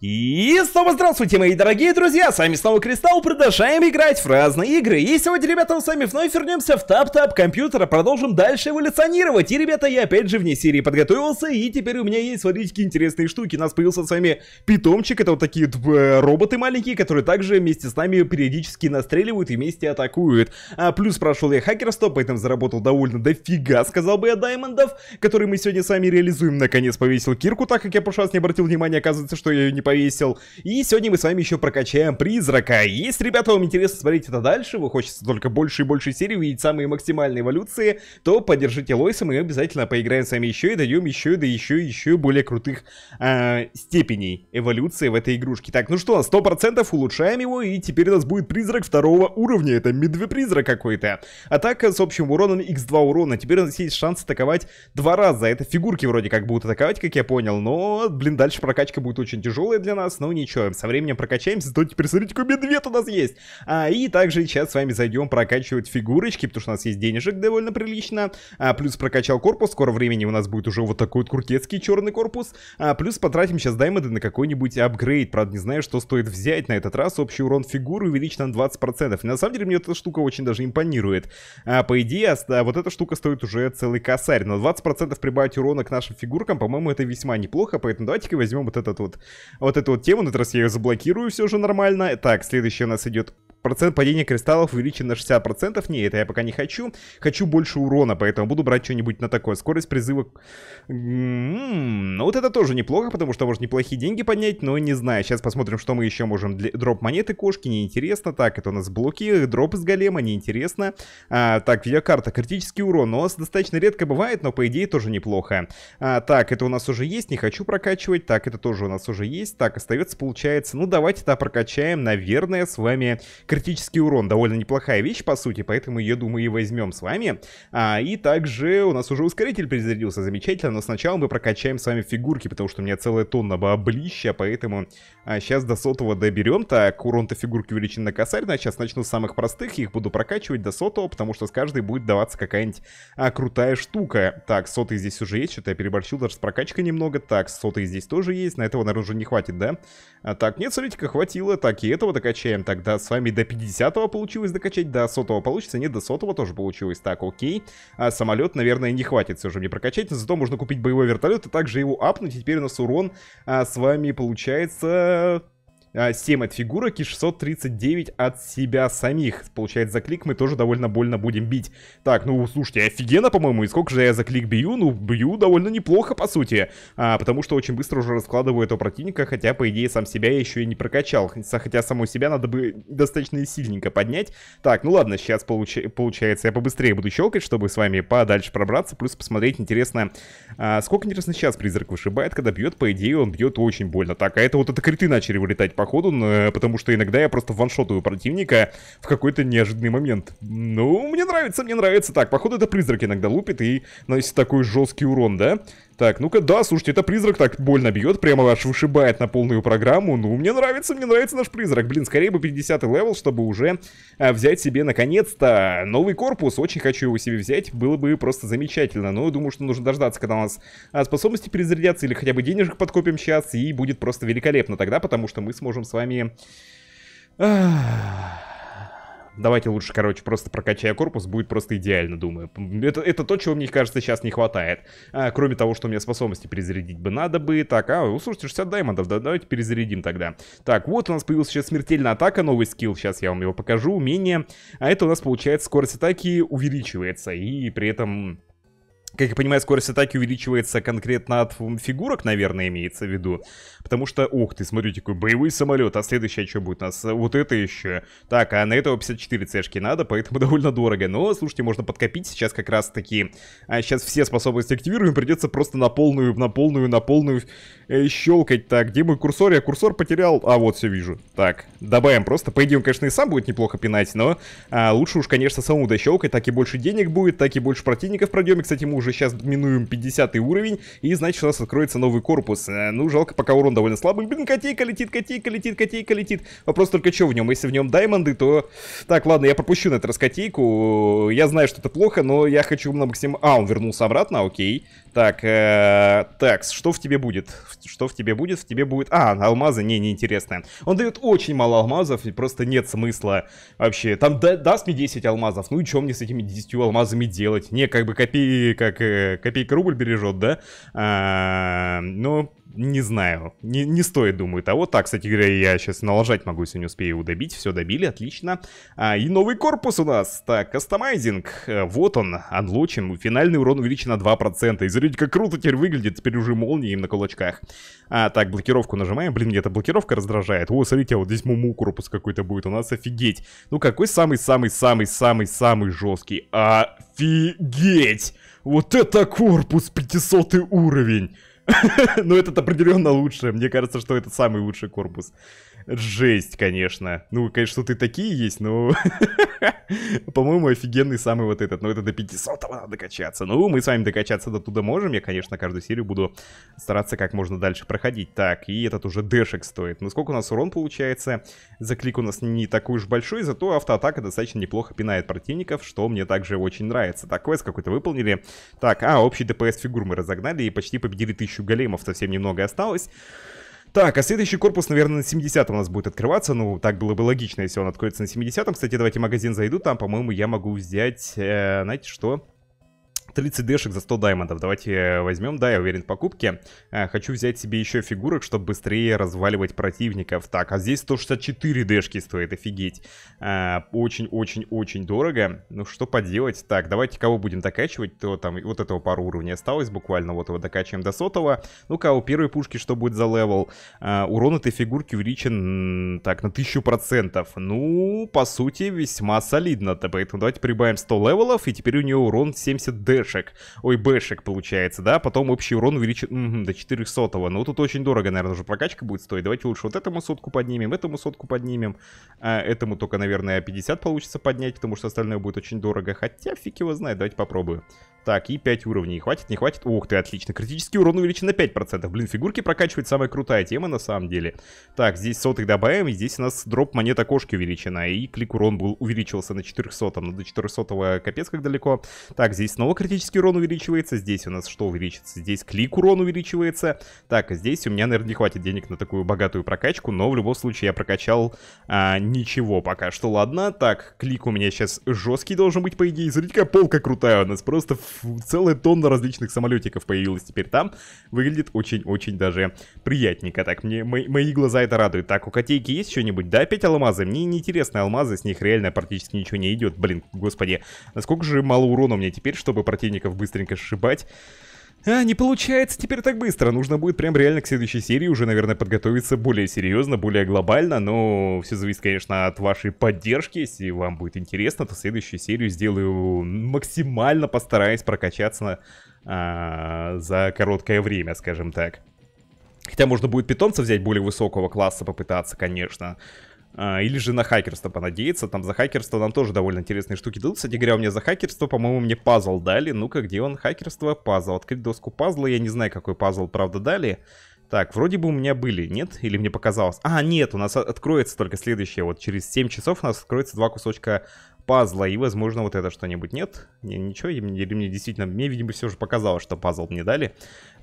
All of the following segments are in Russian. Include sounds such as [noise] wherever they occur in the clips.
И снова здравствуйте, мои дорогие друзья, с вами снова Кристалл, продолжаем играть в разные игры. И сегодня, ребята, мы с вами вновь вернемся в тап-тап компьютера, продолжим дальше эволюционировать. И, ребята, я опять же вне серии подготовился, и теперь у меня есть, смотрите, какие интересные штуки. У нас появился с вами питомчик, это вот такие э, роботы маленькие, которые также вместе с нами периодически настреливают и вместе атакуют. А плюс прошел я хакерство, поэтому заработал довольно дофига, сказал бы я, даймондов, которые мы сегодня с вами реализуем. Наконец повесил кирку, так как я прошлый раз не обратил внимания, оказывается, что я ее не повесил. И сегодня мы с вами еще прокачаем призрака. Если, ребята, вам интересно смотреть это дальше, вы хочется только больше и больше серий, увидеть самые максимальные эволюции, то поддержите Лойса, мы обязательно поиграем с вами еще и дойдем еще, да еще, еще более крутых э, степеней эволюции в этой игрушке. Так, ну что, 100% улучшаем его, и теперь у нас будет призрак второго уровня. Это медве-призрак какой-то. Атака с общим уроном x2 урона. Теперь у нас есть шанс атаковать два раза. Это фигурки вроде как будут атаковать, как я понял, но, блин, дальше прокачка будет очень тяжелая, для нас, ну ничего, со временем прокачаемся, то теперь смотрите, какой медведь у нас есть. А, и также сейчас с вами зайдем прокачивать фигурочки, потому что у нас есть денежек довольно прилично. А, плюс прокачал корпус, скоро времени у нас будет уже вот такой вот куртецкий черный корпус. А, плюс потратим сейчас даймонды на какой-нибудь апгрейд, правда не знаю, что стоит взять на этот раз. Общий урон фигуры увеличен на 20%. И на самом деле мне эта штука очень даже импонирует. А, по идее, а, вот эта штука стоит уже целый косарь, но 20% прибавить урона к нашим фигуркам, по-моему, это весьма неплохо, поэтому давайте-ка возьмем вот этот вот, вот вот эту вот тему, на этот раз я ее заблокирую все же нормально. Так, следующее у нас идет Процент падения кристаллов увеличен на 60%. Не, это я пока не хочу. Хочу больше урона, поэтому буду брать что-нибудь на такое. Скорость призыва... Ну вот это тоже неплохо, потому что может неплохие деньги поднять, но не знаю. Сейчас посмотрим, что мы еще можем. Для... Дроп монеты кошки, неинтересно. Так, это у нас блоки, дроп из голема, неинтересно. А, так, видеокарта, критический урон. У нас достаточно редко бывает, но по идее тоже неплохо. А, так, это у нас уже есть, не хочу прокачивать. Так, это тоже у нас уже есть. Так, остается, получается... Ну давайте-то прокачаем, наверное, с вами критический урон довольно неплохая вещь, по сути, поэтому ее, думаю, и возьмем с вами. А, и также у нас уже ускоритель перезарядился, замечательно, но сначала мы прокачаем с вами фигурки, потому что у меня целая тонна баблища, поэтому а, сейчас до сотого доберем. Так, урон-то фигурки увеличен на косарь, но я сейчас начну с самых простых, их буду прокачивать до сотого, потому что с каждой будет даваться какая-нибудь а, крутая штука. Так, сотый здесь уже есть, что-то я переборщил даже с прокачкой немного. Так, сотый здесь тоже есть, на этого, наверное, уже не хватит, да? А, так, нет, смотрите-ка, хватило. Так, и этого докачаем тогда с вами до 50 получилось докачать, до 100 получится, нет, до 100 тоже получилось. Так, окей. А самолет, наверное, не хватит все же мне прокачать, но зато можно купить боевой вертолет и также его апнуть, и теперь у нас урон а, с вами получается... 7 а, от фигурок и 639 от себя самих. Получается, за клик мы тоже довольно больно будем бить. Так, ну, слушайте, офигенно, по-моему, и сколько же я за клик бью? Ну, бью довольно неплохо, по сути. А, потому что очень быстро уже раскладываю этого противника, хотя, по идее, сам себя я еще и не прокачал. Хотя саму себя надо бы достаточно сильненько поднять. Так, ну ладно, сейчас получ... получается я побыстрее буду щелкать, чтобы с вами подальше пробраться, плюс посмотреть, интересно, а, сколько, интересно, сейчас призрак вышибает, когда бьет, по идее, он бьет очень больно. Так, а это вот это криты начали вылетать, по ходу, э, потому что иногда я просто ваншотаю противника в какой-то неожиданный момент. Ну, мне нравится, мне нравится. Так, походу это призрак иногда лупит и наносит такой жесткий урон, да? Так, ну-ка, да, слушайте, это призрак так больно бьет, прямо аж вышибает на полную программу. Ну, мне нравится, мне нравится наш призрак. Блин, скорее бы 50 левел, чтобы уже а, взять себе, наконец-то, новый корпус. Очень хочу его себе взять, было бы просто замечательно. Но думаю, что нужно дождаться, когда у нас а, способности перезарядятся, или хотя бы денежек подкопим сейчас, и будет просто великолепно тогда, потому что мы сможем с вами... Ах... Давайте лучше, короче, просто прокачая корпус, будет просто идеально, думаю. Это, это то, чего, мне кажется, сейчас не хватает. А, кроме того, что у меня способности перезарядить бы надо бы. Так, а, ну, слушайте, 60 даймондов, да, давайте перезарядим тогда. Так, вот у нас появился сейчас смертельная атака, новый скилл, сейчас я вам его покажу, умение. А это у нас, получается, скорость атаки увеличивается, и при этом как я понимаю, скорость атаки увеличивается конкретно от фигурок, наверное, имеется в виду. Потому что, ух ты, смотри, такой боевой самолет, а следующее что будет у нас? Вот это еще. Так, а на этого 54 цешки надо, поэтому [laughs] довольно дорого. Но, слушайте, можно подкопить сейчас как раз таки. А сейчас все способности активируем, придется просто на полную, на полную, на полную э, щелкать. Так, где мой курсор? Я курсор потерял. А, вот, все вижу. Так, добавим просто. По идее, он, конечно, и сам будет неплохо пинать, но а, лучше уж, конечно, самому дощелкать. Так и больше денег будет, так и больше противников пройдем. И, кстати, мы уже сейчас минуем 50 уровень, и значит у нас откроется новый корпус. Э, ну, жалко, пока урон довольно слабый. Блин, котейка летит, котейка летит, котейка летит. Вопрос только, что в нем? Если в нем даймонды, то... Так, ладно, я пропущу на этот раз котейку. Я знаю, что это плохо, но я хочу на максимум... А, он вернулся обратно, окей. Так, э, так, что в тебе будет? Что в тебе будет? В тебе будет... А, алмазы, не, неинтересно. Он дает очень мало алмазов, и просто нет смысла вообще. Там да, даст мне 10 алмазов, ну и что мне с этими 10 алмазами делать? Не, как бы копейка как э, копейка рубль бережет, да? А, но не знаю, не, не стоит, думаю, того. Так, кстати говоря, я сейчас налажать могу, если не успею его добить. Все добили, отлично. А, и новый корпус у нас. Так, кастомайзинг. Э, вот он, анлочим. Финальный урон увеличен на 2%. И смотрите, как круто теперь выглядит. Теперь уже молнии им на кулачках. А, так, блокировку нажимаем. Блин, эта блокировка раздражает. О, смотрите, а вот здесь муму корпус какой-то будет у нас. Офигеть. Ну, какой самый-самый-самый-самый-самый жесткий. Офигеть! Вот это корпус, 500 уровень! [laughs] Но ну, этот определенно лучше. Мне кажется, что это самый лучший корпус. Жесть, конечно. Ну, конечно, что ты такие есть, но... [laughs] По-моему, офигенный самый вот этот. Но ну, это до 500 надо качаться. Ну, мы с вами докачаться до туда можем. Я, конечно, каждую серию буду стараться как можно дальше проходить. Так, и этот уже дэшек стоит. Ну, сколько у нас урон получается? За клик у нас не такой уж большой, зато автоатака достаточно неплохо пинает противников, что мне также очень нравится. Так, квест какой-то выполнили. Так, а, общий ДПС фигур мы разогнали и почти победили тысячу големов. Совсем немного осталось. Так, а следующий корпус, наверное, на 70 у нас будет открываться. Ну, так было бы логично, если он откроется на 70-м. Кстати, давайте магазин зайду. Там, по-моему, я могу взять... Э, знаете что? 30 дэшек за 100 даймондов. Давайте э, возьмем, да, я уверен в покупке. А, хочу взять себе еще фигурок, чтобы быстрее разваливать противников. Так, а здесь 164 дэшки стоит, офигеть. Э, очень-очень-очень а, дорого. Ну, что поделать. Так, давайте кого будем докачивать, то там вот этого пару уровней осталось буквально. Вот его докачиваем до сотого. Ну-ка, а у первой пушки что будет за левел? А, урон этой фигурки увеличен, так, на 1000%. Ну, по сути, весьма солидно. Поэтому давайте прибавим 100 левелов, и теперь у нее урон 70 дэшек ОБшек, ой, бэшек получается, да, потом общий урон увеличит угу, до 400 -го. Ну, тут очень дорого, наверное, уже прокачка будет стоить. Давайте лучше вот этому сотку поднимем, этому сотку поднимем. А этому только, наверное, 50 получится поднять, потому что остальное будет очень дорого. Хотя фиг его знает, давайте попробую. Так, и 5 уровней. Хватит, не хватит? Ух ты, отлично. Критический урон увеличен на 5%. Блин, фигурки прокачивать самая крутая тема на самом деле. Так, здесь сотых добавим. И здесь у нас дроп монет окошки увеличена. И клик урон был увеличился на 400. Ну, до 400 капец как далеко. Так, здесь снова критический урон увеличивается. Здесь у нас что увеличится? Здесь клик урон увеличивается. Так, здесь у меня, наверное, не хватит денег на такую богатую прокачку. Но в любом случае я прокачал а, ничего пока что. Ладно, так, клик у меня сейчас жесткий должен быть, по идее. Смотрите, какая полка крутая у нас. Просто целая тонна различных самолетиков появилась теперь там. Выглядит очень-очень даже приятненько. Так, мне мои, глаза это радует. Так, у котейки есть что-нибудь? Да, опять алмазы. Мне неинтересны алмазы, с них реально практически ничего не идет. Блин, господи, насколько же мало урона мне теперь, чтобы противников быстренько сшибать. А, не получается теперь так быстро. Нужно будет прям реально к следующей серии уже, наверное, подготовиться более серьезно, более глобально. Но все зависит, конечно, от вашей поддержки. Если вам будет интересно, то следующую серию сделаю максимально постараюсь прокачаться а, за короткое время, скажем так. Хотя можно будет питомца взять более высокого класса, попытаться, конечно. А, или же на хакерство понадеяться. Там за хакерство нам тоже довольно интересные штуки дадут. Кстати говоря, у меня за хакерство, по-моему, мне пазл дали. Ну-ка, где он? Хакерство, пазл. Открыть доску пазла. Я не знаю, какой пазл, правда, дали. Так, вроде бы у меня были, нет? Или мне показалось? А, нет, у нас откроется только следующее. Вот через 7 часов у нас откроется два кусочка пазла, и, возможно, вот это что-нибудь нет. Не, ничего, или мне, действительно, мне, видимо, все же показалось, что пазл мне дали.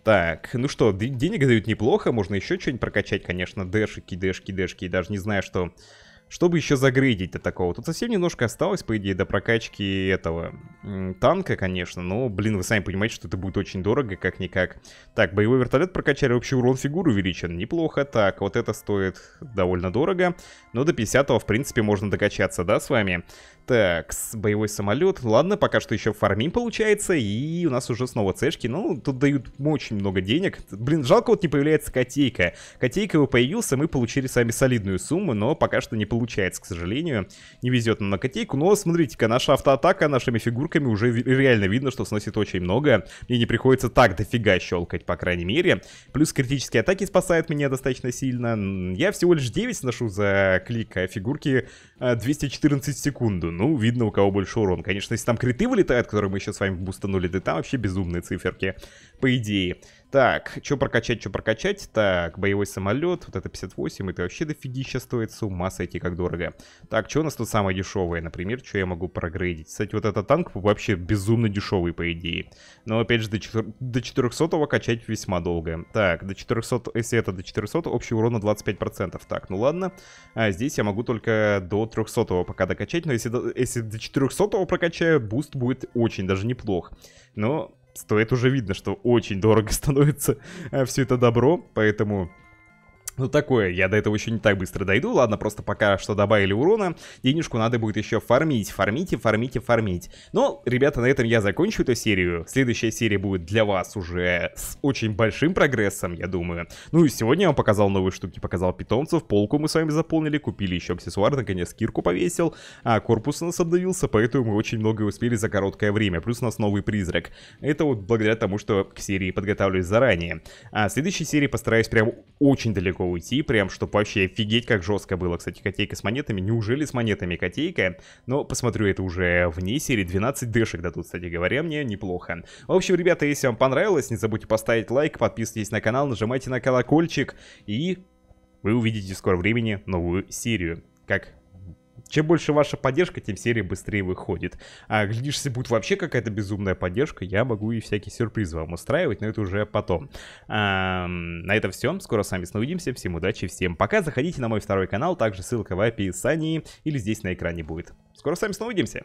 Так, ну что, денег дают неплохо, можно еще что-нибудь прокачать, конечно, дэшики, дэшки, дэшки, даже не знаю, что чтобы еще загрейдить до такого. Тут совсем немножко осталось, по идее, до прокачки этого танка, конечно. Но, блин, вы сами понимаете, что это будет очень дорого, как-никак. Так, боевой вертолет прокачали. Общий урон фигур увеличен. Неплохо. Так, вот это стоит довольно дорого. Но до 50 го в принципе, можно докачаться, да, с вами? Так, боевой самолет. Ладно, пока что еще фармим получается. И у нас уже снова цешки. Ну, тут дают очень много денег. Блин, жалко вот не появляется котейка. Котейка появился, мы получили сами солидную сумму, но пока что не получилось получается, к сожалению. Не везет нам на котейку. Но смотрите-ка, наша автоатака нашими фигурками уже реально видно, что сносит очень много. Мне не приходится так дофига щелкать, по крайней мере. Плюс критические атаки спасают меня достаточно сильно. Я всего лишь 9 сношу за клик, а фигурки 214 э, секунду, Ну, видно, у кого больше урон. Конечно, если там криты вылетают, которые мы еще с вами бустанули, да там вообще безумные циферки, по идее. Так, что прокачать, что прокачать? Так, боевой самолет, вот это 58, это вообще дофигища стоит, с ума сойти как дорого. Так, что у нас тут самое дешевое, например, что я могу прогрейдить? Кстати, вот этот танк вообще безумно дешевый, по идее. Но, опять же, до, 4... до 400 качать весьма долго. Так, до 400, если это до 400, общий урон на 25%. Так, ну ладно. А здесь я могу только до 300 пока докачать, но если до, если до 400 прокачаю, буст будет очень даже неплох. Но стоит уже видно, что очень дорого [laughs] становится э, все это добро, поэтому ну такое, я до этого еще не так быстро дойду, ладно, просто пока что добавили урона, денежку надо будет еще фармить, фармите, фармите, фармить. Но, ребята, на этом я закончу эту серию, следующая серия будет для вас уже с очень большим прогрессом, я думаю. Ну и сегодня я вам показал новые штуки, показал питомцев, полку мы с вами заполнили, купили еще аксессуар, наконец кирку повесил, а корпус у нас обновился, поэтому мы очень многое успели за короткое время, плюс у нас новый призрак. Это вот благодаря тому, что к серии подготавливаюсь заранее. А в следующей серии постараюсь прям очень далеко уйти, прям, чтобы вообще офигеть, как жестко было. Кстати, котейка с монетами, неужели с монетами котейка? Но посмотрю, это уже вне серии 12 дышек дадут, кстати говоря, мне неплохо. В общем, ребята, если вам понравилось, не забудьте поставить лайк, подписывайтесь на канал, нажимайте на колокольчик, и вы увидите в скором времени новую серию. Как чем больше ваша поддержка, тем серия быстрее выходит. А глядишь, если будет вообще какая-то безумная поддержка, я могу и всякие сюрпризы вам устраивать, но это уже потом. А, на этом все. Скоро с вами увидимся. Всем удачи, всем пока. Заходите на мой второй канал, также ссылка в описании или здесь на экране будет. Скоро с вами увидимся.